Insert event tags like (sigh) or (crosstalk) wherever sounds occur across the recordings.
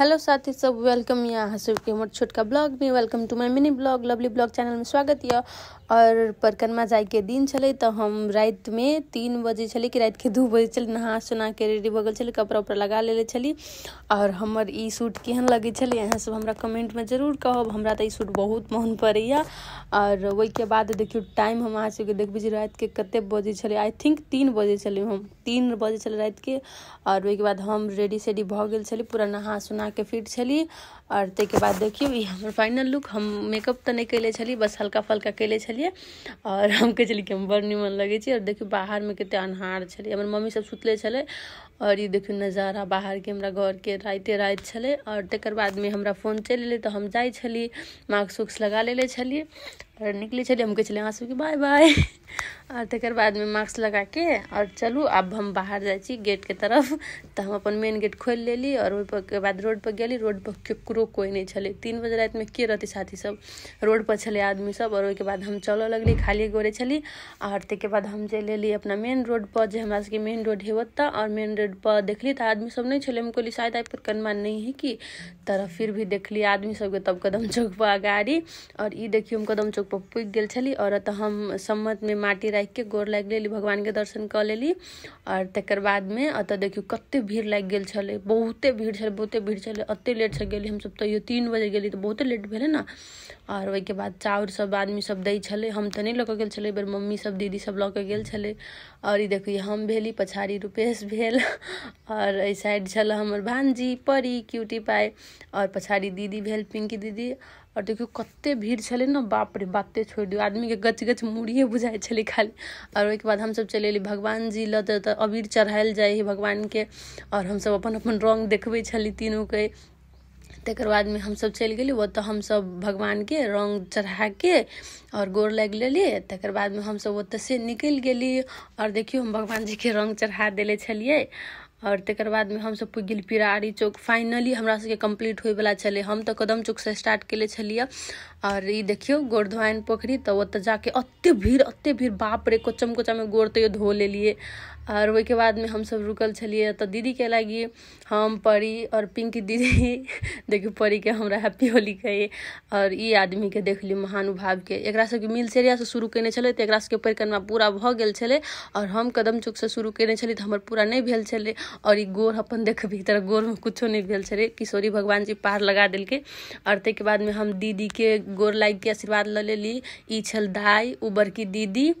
hello साथी सब welcome यहाँ हसीब के मोट छोट का ब्लॉग में welcome to my mini blog lovely blog channel में स्वागत है और परिक्रमा जाए के दिन छले तो हम रात में तीन बजे छले कि रात के दू बजे चल नहा सुना के रेडी भगल छले कपड़ा उपड़ा लगा ले, ले और हमर सूट केहन लगे छले अहाँ सब हमरा कमेंट में जरूर कहब हमरा तो सूट बहुत मन पड़े और वही के बाद देखियो टाइम हम अहाँ सबके देखबे रात के कते बजे छले आई थिंक तीन बजे छले हम तीन बजे छले रात के और वही के बाद हम रेडी सेडी भगल गेल पूरा नहा सुना के फिट छी और तक बाद देखियो ये हमारे फाइनल लुक हम मेकअप तो नहीं कैले छी बस हल्का फल्का कैले छलियै और हम कहै कि हम बड़ नीमन लगे और देखियो बाहर में कत अन्हार हमारे मम्मी सब सुतले छे और ये देखियो नजारा बाहरके हमरा घरके रातिए राति और आओर बाद में हमारा फोन चल अल तो हम जाए मास्क उक्स लगा लेले छलियै के लिए चले हम के चले वहाँ की बाय बाय (laughs) और तकर बाद में मास्क लगा के और चलू अब हम बाहर जाइ गेट के तरफ (laughs) तो हम अपन मेन गेट ले ली और के बाद रोड पर गली रोड पर ककरो कोई नहीं छे तीन बजे रात में के रहते साथी सब रोड पर छे आदमी सब और के बाद हम चलो लगली खाली गोरे छी और तकर बाद हम चल लेली अपना मेन रोड पर जो हमारा सबके मेन रोड है तऽ और मेन रोड पर देखली तो आदमी सब नहीं छे हम कहली शायद आई पर कनमान नहीं है कि तरह फिर भी देखली आदमी सबके तब कदम चौक पर गाड़ी और ई देखियो हम कदम चौक पर पुगि और छली हम सम्मत में माटी माटि के गोर लागि लेली के दर्शन क लेली आओर तकर में अत देखियो कतेक भीड़ लागि गेल छलै भीड़ बहुत बहुते भीड़ लेट से लेटसँ गेली हमसभ तैयो तीन बजे गेली तो बहुत लेट ना और वही के बाद चाउर सब आदमी सब दई छलै हम तो नहीं लऽ कऽ गेल बेर मम्मी सब दीदी सब लऽ कऽ गेल छलै ई हम भेली पछाड़ी रूपेश भेल और साइड छल हमर भांजी परी क्यूटी पाई और पछाड़ी दीदी भेल पिंकी दीदी और देखियो कते भीड़ छे ना बाप रे बाते दियो आदमी के गच गच मूड़िए बुझाइ छे खाली और एक बाद सब चले अयली भगवान जी लग अबीर अबीर जाए भगवान के और हम सब अपन अपन रङ्ग देखबै छली तीनूके तकर बादमे हमसभ हम सब भगवान के रंग चढ़ा के और गोर लागि लेलियै तकर सब हमसभ से निकल गई और देखियो हम भगवान के रंग चढ़ा दिले और तकर बाद में हम सब पुगिल पिरारी चौक फाइनली हमरा सबके कंप्लीट कम्प्लीट वाला छलै हम तो कदम चौक से स्टार्ट केले छलियै और ये देखियो गोरधवाइन पोखरी तो ओतऽ जाके अत्ते भीड़ अत्ते भीड़ बाप रे कोचम कोचम में गोर तैयो धो ले लिए और वही के बाद में हम सब रुकल छलिए तो दीदी के लागि हम परी और पिंकी दीदी (laughs) देखियो परी के हमरा हैप्पी होली कहै आओर ई आदमीके देखली महानुभावके एकरा सभके से शुरू केने छलै तो एकरा सभके परिक्रमा पूरा भ गेल छलै और हम कदम से शुरू केने छलियै तऽ हमर पूरा नहीं भेल छलै और ये गोर अपन देखबी तोरा गोर में कुछ नहीं भेल छे किशोरी भगवान जी पार लगा दिल्के और तक बाद में हम दीदी के गोर लाग के आशीर्वाद ल लेली ई छल दाई उ बड़की दीदी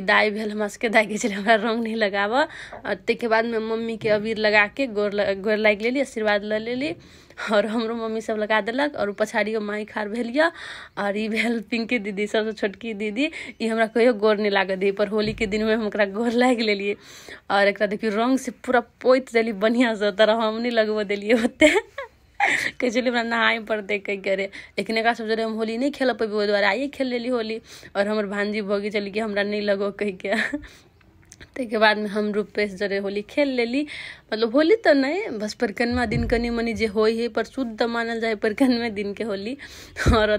दाई दाइ भेल हमरा सबके दाइके छलै हमरा रङ्ग नहि लगाबऽ आओर ताहिके बादमे मम्मीके अबीर लगाके गोर लग, गोर लागि लेली आशीर्वाद लऽ लेली आओर हमरो मम्मी सब लगा देलक आओर पछाड़ियो माइ खार भेल यऽ आओर ई भेल पिंकी दीदी सबसँ छोटकी दीदी ई हमरा कहियो गोर नहि लागऽ दी पर होलीके दिनमे हम ओकरा गोर लागि लेलियै आओर एकरा देखियौ रङ्गसँ पूरा पोति देली बढ़िआँसँ तोरा हम नहि लगबऽ देलियै ओतेक कहै छलियै हमरा नहाय पड़तै कहि करे लेकिन एकरा सब जरे हम होली नहि खेलऽ पेबै ओहि दुआरे आइए खेल लेली होली आओर हमर भांजी भऽ गेल छलै कि हमरा नहि लगौ कहिके बाद में हम रूपेश जरे होली खेल लेली मतलब होली तो नहीं बस परिकनमा दिन कनी मनी जे होइ हइ पर शुद्ध मानल जाइ दिन के होली आओर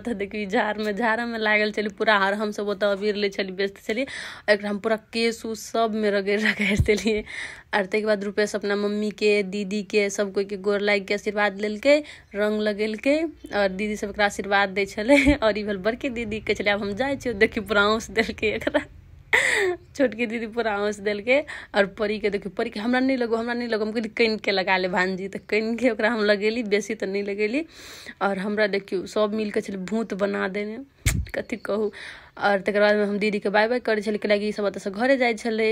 झार में झाड़मे में लागल छली पूरा हर सब ओतऽ अबीर ले चली बेचते छलियै एक हम पूरा केस उस सभमे रगे (laughs) रगड़ि देलियै आओर ताहिके बाद रूपेश अपना दीदी के सब के गोर के आशीर्वाद लेलकै रङ्ग लगेलकै और दीदी सब आशीर्वाद दै और आओर ई भेल दीदी के चले आब हम जाए छियौ देखियौ पूरा देलकै एकरा छोटकी दीदी पूरा आँस दिल के और परी के देखियो परी के हमरा नहीं लगो हमरा नहीं लगो हम कहली कन के लगा ले भांजी तो कन के ओकरा हम लगेली बेसी तो नहीं लगेली और हमरा देखियो सब मिल के छल भूत बना देने कथी कहू और तक बाद में हम दीदी के बाय बाय कर छलियै कैलाकि ईसभ एतयसँ घरे जाइ छलै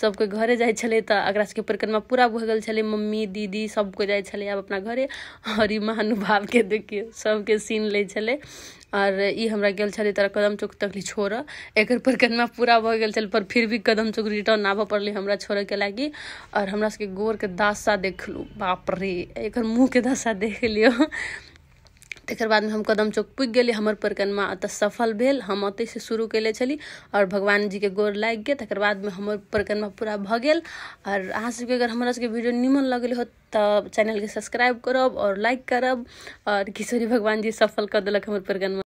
सभके घरे जाइ छलै तऽ परिक्रमा पूरा भऽ गल छे मम्मी दीदी सभके जाइ छलै आप अपना घरे हरी महानुभाव के देखियो सबके सीन ले और ये हमरा गेल छे तरह कदम चौक तकली छोड़ एक परिक्रमा पूरा भग गेल पर फिर भी कदम चौक रिटर्न आब पड़े हमरा के लागि और हमरा गोर के दासा देखलहुँ बाप रे मुँह के दासा देख लियो तकर में हम कदम चौक पुग गए हमार परिक्रमा अत सफल भेल हम से शुरू कयने छली और भगवान के गोर लागि गए तकर में हमार परिक्रमा पूरा भग और आओर अहाँ सभके अगर हमारा सभके वीडियो निमन लगल होत चैनल के सब्सक्राइब करब और लाइक करब और किशोरी भगवान जी सफल कर दिलक हमार परिक्रमा